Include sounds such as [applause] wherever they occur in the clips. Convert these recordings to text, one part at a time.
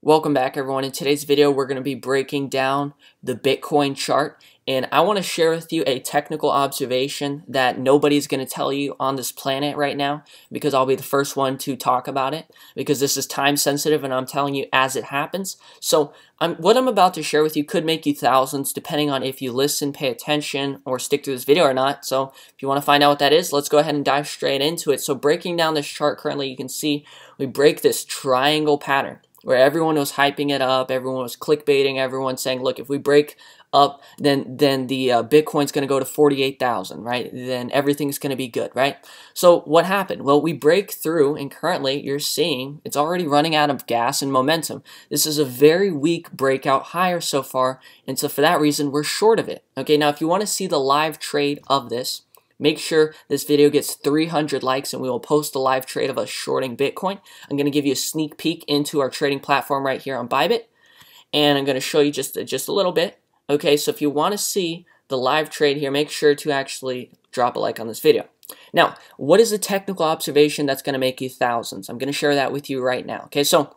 Welcome back everyone. In today's video, we're going to be breaking down the Bitcoin chart and I want to share with you a technical observation that nobody's going to tell you on this planet right now because I'll be the first one to talk about it because this is time sensitive and I'm telling you as it happens. So I'm, what I'm about to share with you could make you thousands depending on if you listen, pay attention, or stick to this video or not. So if you want to find out what that is, let's go ahead and dive straight into it. So breaking down this chart currently, you can see we break this triangle pattern where everyone was hyping it up, everyone was clickbaiting, everyone saying, "Look, if we break up, then then the uh, Bitcoin's going to go to 48,000, right? Then everything's going to be good, right?" So what happened? Well, we break through and currently you're seeing it's already running out of gas and momentum. This is a very weak breakout higher so far, and so for that reason we're short of it. Okay? Now, if you want to see the live trade of this, Make sure this video gets 300 likes and we will post a live trade of us shorting Bitcoin. I'm going to give you a sneak peek into our trading platform right here on Bybit. And I'm going to show you just, just a little bit. Okay, so if you want to see the live trade here, make sure to actually drop a like on this video. Now, what is the technical observation that's going to make you thousands? I'm going to share that with you right now. Okay, so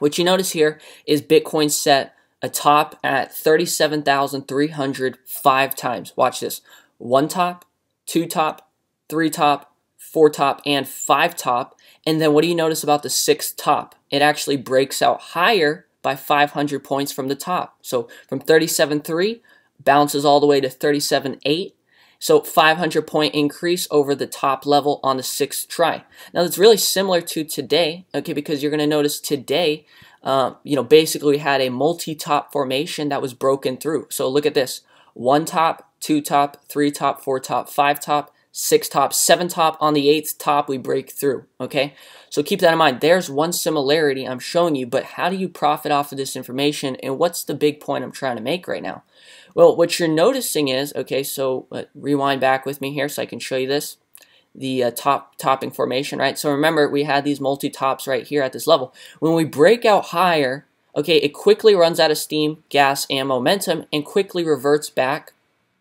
what you notice here is Bitcoin set a top at 37,300 five times. Watch this. One top, two top, three top, four top, and five top. And then what do you notice about the sixth top? It actually breaks out higher by 500 points from the top. So from 37.3 bounces all the way to 37.8. So 500 point increase over the top level on the sixth try. Now that's really similar to today, okay, because you're going to notice today, um, you know, basically we had a multi-top formation that was broken through. So look at this. One top, two top, three top, four top, five top, six top, seven top. On the eighth top, we break through, okay? So keep that in mind. There's one similarity I'm showing you, but how do you profit off of this information, and what's the big point I'm trying to make right now? Well, what you're noticing is, okay, so uh, rewind back with me here so I can show you this the uh, top topping formation, right? So remember, we had these multi-tops right here at this level. When we break out higher, okay, it quickly runs out of steam, gas, and momentum, and quickly reverts back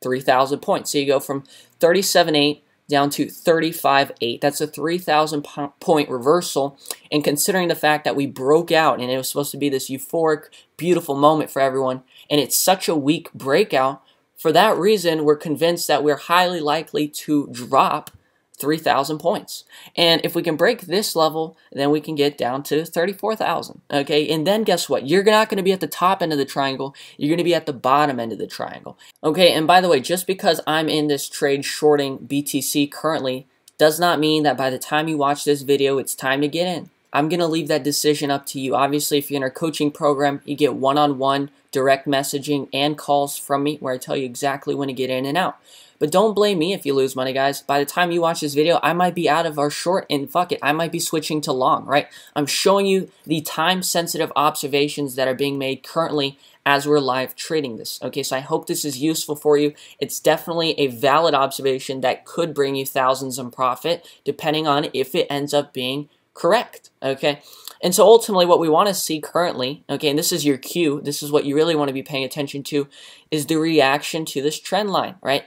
3,000 points. So you go from 37.8 down to 35.8. That's a 3,000 point reversal. And considering the fact that we broke out and it was supposed to be this euphoric, beautiful moment for everyone, and it's such a weak breakout, for that reason, we're convinced that we're highly likely to drop 3,000 points. And if we can break this level, then we can get down to 34,000. Okay, and then guess what? You're not going to be at the top end of the triangle. You're going to be at the bottom end of the triangle. Okay, and by the way, just because I'm in this trade shorting BTC currently does not mean that by the time you watch this video, it's time to get in. I'm going to leave that decision up to you. Obviously, if you're in our coaching program, you get one on one direct messaging and calls from me where I tell you exactly when to get in and out. But don't blame me if you lose money, guys. By the time you watch this video, I might be out of our short and fuck it, I might be switching to long, right? I'm showing you the time sensitive observations that are being made currently as we're live trading this. Okay, so I hope this is useful for you. It's definitely a valid observation that could bring you thousands in profit depending on if it ends up being correct, okay? And so ultimately what we want to see currently, okay, and this is your cue, this is what you really want to be paying attention to, is the reaction to this trend line, right?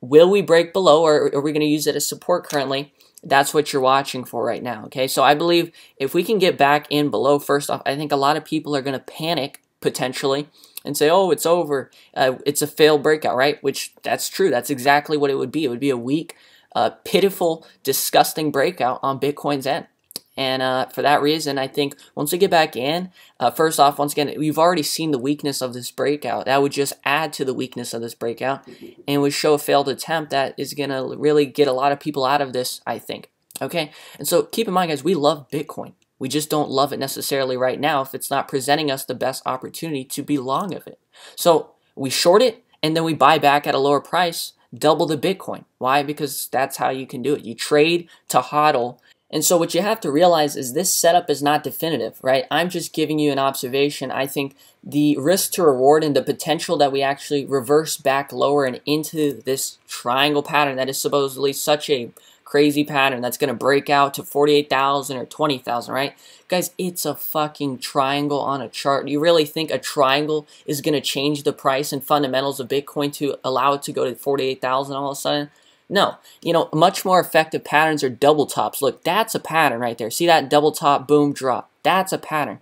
Will we break below or are we going to use it as support currently? That's what you're watching for right now, okay? So I believe if we can get back in below, first off, I think a lot of people are going to panic potentially and say, oh, it's over, uh, it's a failed breakout, right? Which that's true. That's exactly what it would be. It would be a weak, uh, pitiful, disgusting breakout on Bitcoin's end. And uh, for that reason, I think once we get back in, uh, first off, once again, we've already seen the weakness of this breakout. That would just add to the weakness of this breakout and would show a failed attempt that is going to really get a lot of people out of this, I think. Okay? And so keep in mind, guys, we love Bitcoin. We just don't love it necessarily right now if it's not presenting us the best opportunity to be long of it. So we short it and then we buy back at a lower price, double the Bitcoin. Why? Because that's how you can do it. You trade to hodl and so what you have to realize is this setup is not definitive, right? I'm just giving you an observation. I think the risk to reward and the potential that we actually reverse back lower and into this triangle pattern that is supposedly such a crazy pattern that's going to break out to 48,000 or 20,000, right? Guys, it's a fucking triangle on a chart. You really think a triangle is going to change the price and fundamentals of Bitcoin to allow it to go to 48,000 all of a sudden? No, you know, much more effective patterns are double tops. Look, that's a pattern right there. See that double top, boom, drop. That's a pattern.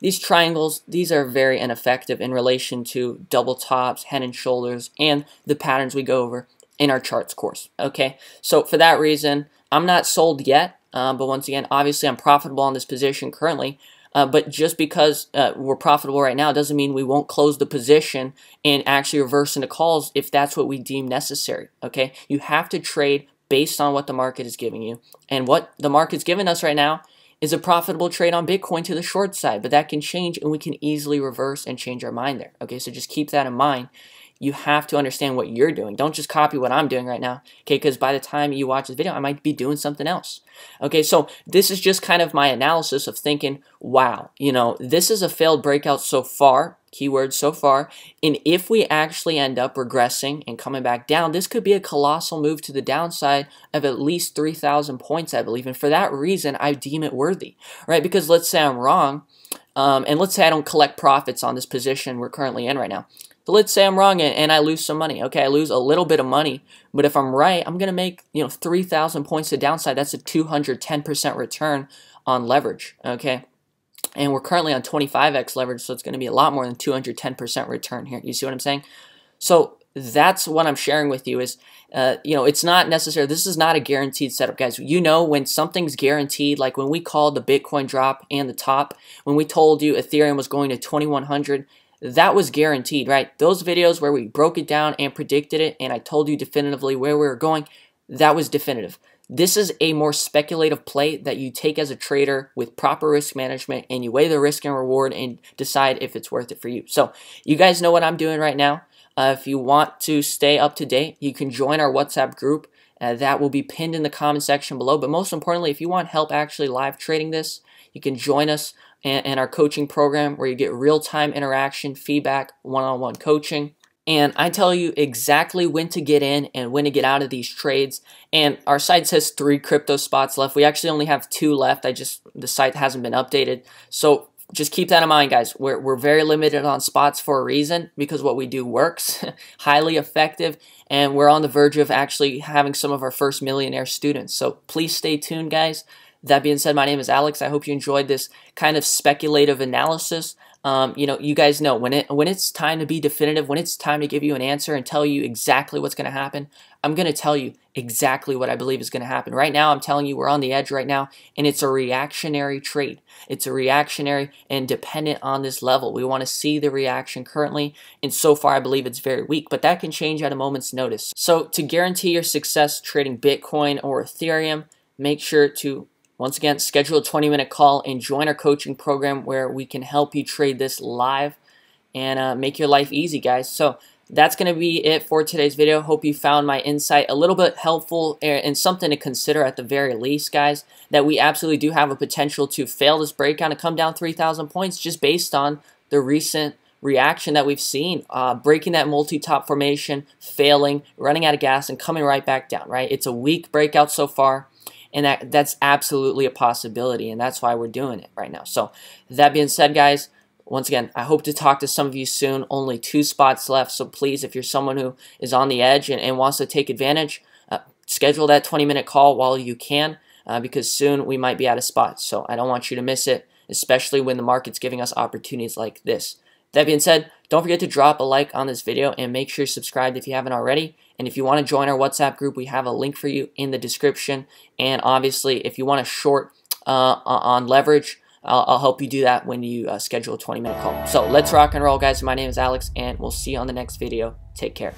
These triangles, these are very ineffective in relation to double tops, head and shoulders, and the patterns we go over in our charts course, okay? So for that reason, I'm not sold yet, um, but once again, obviously I'm profitable on this position currently, uh, but just because uh, we're profitable right now doesn't mean we won't close the position and actually reverse into calls if that's what we deem necessary. Okay, you have to trade based on what the market is giving you, and what the market's giving us right now is a profitable trade on Bitcoin to the short side, but that can change and we can easily reverse and change our mind there. Okay, so just keep that in mind you have to understand what you're doing. Don't just copy what I'm doing right now, okay? Because by the time you watch this video, I might be doing something else, okay? So this is just kind of my analysis of thinking, wow, you know, this is a failed breakout so far, keyword so far, and if we actually end up regressing and coming back down, this could be a colossal move to the downside of at least 3,000 points, I believe, and for that reason, I deem it worthy, right? Because let's say I'm wrong, um, and let's say I don't collect profits on this position we're currently in right now. But let's say I'm wrong and I lose some money. Okay, I lose a little bit of money, but if I'm right, I'm gonna make you know 3,000 points of downside. That's a 210% return on leverage. Okay, and we're currently on 25x leverage, so it's gonna be a lot more than 210% return here. You see what I'm saying? So that's what I'm sharing with you is, uh, you know, it's not necessary. This is not a guaranteed setup, guys. You know, when something's guaranteed, like when we called the Bitcoin drop and the top, when we told you Ethereum was going to 2100 that was guaranteed, right? Those videos where we broke it down and predicted it and I told you definitively where we were going, that was definitive. This is a more speculative play that you take as a trader with proper risk management and you weigh the risk and reward and decide if it's worth it for you. So, you guys know what I'm doing right now. Uh, if you want to stay up to date, you can join our WhatsApp group. Uh, that will be pinned in the comment section below. But most importantly, if you want help actually live trading this, you can join us and, and our coaching program where you get real time interaction, feedback, one on one coaching. And I tell you exactly when to get in and when to get out of these trades. And our site says three crypto spots left. We actually only have two left. I just, the site hasn't been updated. So just keep that in mind, guys. We're, we're very limited on spots for a reason because what we do works, [laughs] highly effective, and we're on the verge of actually having some of our first millionaire students. So please stay tuned, guys. That being said, my name is Alex. I hope you enjoyed this kind of speculative analysis. Um, you know, you guys know when it when it's time to be definitive, when it's time to give you an answer and tell you exactly what's going to happen, I'm going to tell you exactly what I believe is going to happen. Right now, I'm telling you we're on the edge right now, and it's a reactionary trade. It's a reactionary and dependent on this level. We want to see the reaction currently, and so far, I believe it's very weak, but that can change at a moment's notice. So, to guarantee your success trading Bitcoin or Ethereum, make sure to once again, schedule a 20 minute call and join our coaching program where we can help you trade this live and uh, make your life easy, guys. So that's going to be it for today's video. Hope you found my insight a little bit helpful and something to consider at the very least, guys, that we absolutely do have a potential to fail this breakout and come down 3,000 points just based on the recent reaction that we've seen, uh, breaking that multi-top formation, failing, running out of gas, and coming right back down, right? It's a weak breakout so far and that that's absolutely a possibility and that's why we're doing it right now so that being said guys once again i hope to talk to some of you soon only two spots left so please if you're someone who is on the edge and, and wants to take advantage uh, schedule that 20 minute call while you can uh, because soon we might be out of spots so i don't want you to miss it especially when the market's giving us opportunities like this that being said, don't forget to drop a like on this video and make sure you're subscribed if you haven't already. And if you want to join our WhatsApp group, we have a link for you in the description. And obviously, if you want a short uh, on leverage, I'll, I'll, help you do that when you uh, schedule a 20 minute call. So let's rock and roll, guys. My name is Alex, and we'll see you on the next video. Take care.